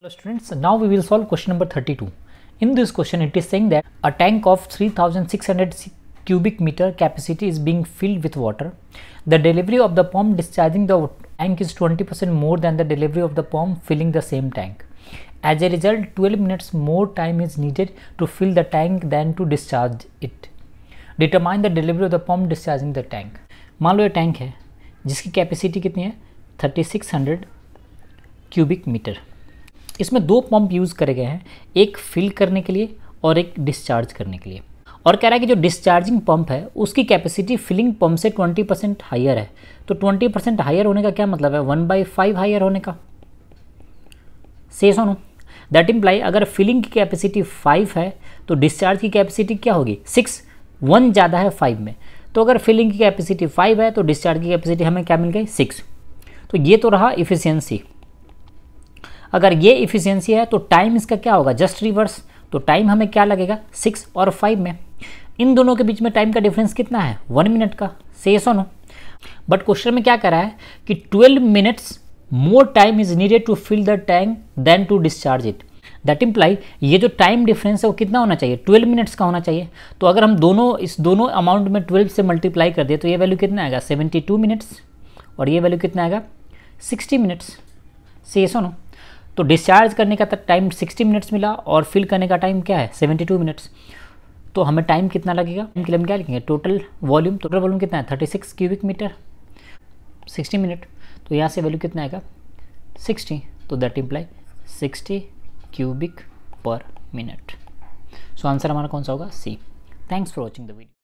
Hello students, now we will solve question number 32. In this question, it is saying that a tank of 3600 cubic meter capacity is being filled with water. The delivery of the pump discharging the tank is 20% more than the delivery of the pump filling the same tank. As a result, 12 minutes more time is needed to fill the tank than to discharge it. Determine the delivery of the pump discharging the tank. मान लो ये tank है जिसकी capacity कितनी है 3600 cubic metre इसमें दो pump use करे गए हैं एक फिल करने के लिए और एक डिस्चार्ज करने के लिए और कह रहा है कि जो डिस्चार्जिंग पंप है उसकी कैपेसिटी फिलिंग पंप से 20 परसेंट हायर है तो 20 परसेंट हायर होने का क्या मतलब है वन बाई फाइव हायर होने का से सोनो दैट इम्प्लाई अगर फिलिंग की कैपेसिटी फाइव है तो डिस्चार्ज की कैपेसिटी क्या होगी सिक्स वन ज़्यादा है फाइव में तो अगर फिलिंग की कैपेसिटी फाइव है तो डिस्चार्ज की कैपेसिटी हमें क्या मिल गई सिक्स तो ये तो रहा इफिशियंसी अगर ये इफिशियंसी है तो टाइम इसका क्या होगा जस्ट रिवर्स तो टाइम हमें क्या लगेगा सिक्स और फाइव में इन दोनों के बीच में टाइम का डिफरेंस कितना है वन मिनट का से यस नो बट क्वेश्चन में क्या कर रहा है कि twelve minutes more time is needed to fill the tank then to discharge it that imply ये जो टाइम डिफरेंस है वो कितना होना चाहिए 12 मिनट्स का होना चाहिए तो अगर हम दोनों इस दोनों अमाउंट में 12 से मल्टीप्लाई कर दें तो ये वैल्यू कितना आएगा 72 मिनट्स और ये वैल्यू कितना आएगा 60 मिनट्स से ये सुनो तो डिस्चार्ज करने का टाइम 60 मिनट्स मिला और फिल करने का टाइम क्या है 72 मिनट्स तो हमें टाइम कितना लगेगा उनके लिए हम क्या लिखेंगे टोटल वॉल्यूम टोटल वॉल्यूम कितना है 36 क्यूबिक मीटर 60 मिनट तो यहाँ से वैल्यू कितना आएगा 60 तो that imply 60 cubic per minute so answer हमारा कौन सा होगा C thanks for watching the video